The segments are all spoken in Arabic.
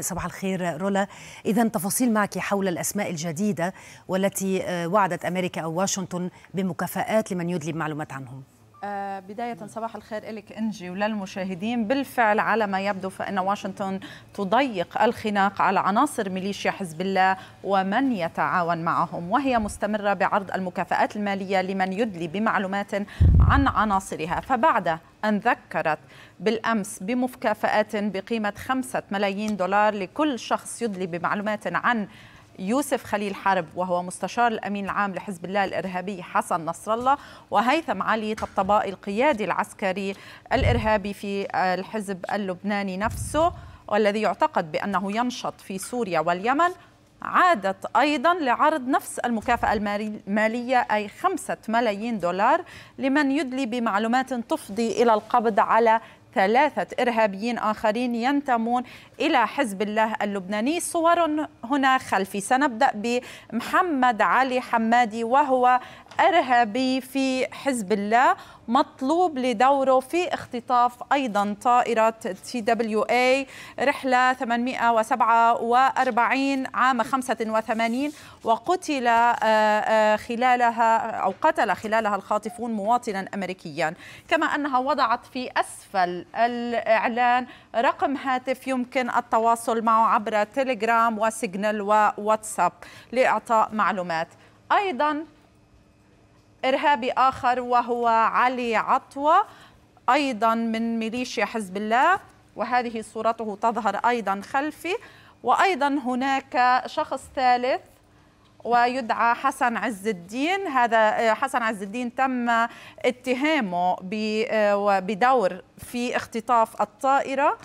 صباح الخير رولا إذا تفاصيل معك حول الأسماء الجديدة والتي آه، وعدت أمريكا أو واشنطن بمكافآت لمن يدلي معلومات عنهم آه بداية صباح الخير إلك إنجي وللمشاهدين بالفعل على ما يبدو فإن واشنطن تضيق الخناق على عناصر ميليشيا حزب الله ومن يتعاون معهم وهي مستمرة بعرض المكافآت المالية لمن يدلي بمعلومات عن عناصرها فبعد أن ذكرت بالأمس بمكافآت بقيمة خمسة ملايين دولار لكل شخص يدلي بمعلومات عن يوسف خليل حرب وهو مستشار الأمين العام لحزب الله الإرهابي حسن نصر الله وهيثم علي طبطبائي القيادي العسكري الإرهابي في الحزب اللبناني نفسه والذي يعتقد بأنه ينشط في سوريا واليمن عادت أيضا لعرض نفس المكافأة المالية أي خمسة ملايين دولار لمن يدلي بمعلومات تفضي إلى القبض على ثلاثة إرهابيين آخرين ينتمون إلى حزب الله اللبناني صور هنا خلفي سنبدأ بمحمد علي حمادي وهو ارهابي في حزب الله مطلوب لدوره في اختطاف ايضا طائره تي دبليو اي رحله 847 عام 85 وقتل آه، آه، خلالها او قتل خلالها الخاطفون مواطنا امريكيا كما انها وضعت في اسفل الاعلان رقم هاتف يمكن التواصل معه عبر تيليجرام وسيجنال سيجنال وواتساب لإعطاء معلومات أيضا إرهابي آخر وهو علي عطوة أيضا من ميليشيا حزب الله وهذه صورته تظهر أيضا خلفي وأيضا هناك شخص ثالث ويدعى حسن عز الدين هذا حسن عز الدين تم اتهامه آه، بدور في اختطاف الطائرة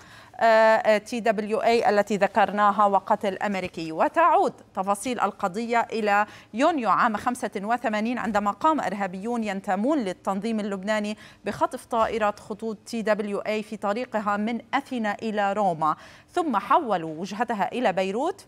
تي دبليو اي التي ذكرناها وقتل أمريكي وتعود تفاصيل القضية إلى يونيو عام 85 عندما قام إرهابيون ينتمون للتنظيم اللبناني بخطف طائرة خطوط تي دبليو اي في طريقها من أثينا إلى روما ثم حولوا وجهتها إلى بيروت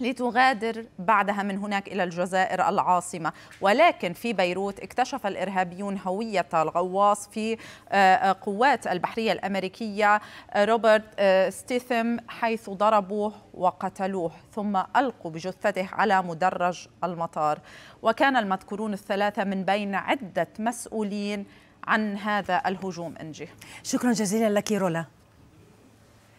لتغادر بعدها من هناك إلى الجزائر العاصمة ولكن في بيروت اكتشف الإرهابيون هوية الغواص في آه، آه، قوات البحرية الأمريكية آه، روبرت ستيثم حيث ضربوه وقتلوه ثم ألقوا بجثته على مدرج المطار وكان المذكورون الثلاثة من بين عدة مسؤولين عن هذا الهجوم أنجي شكرا جزيلا لك رولا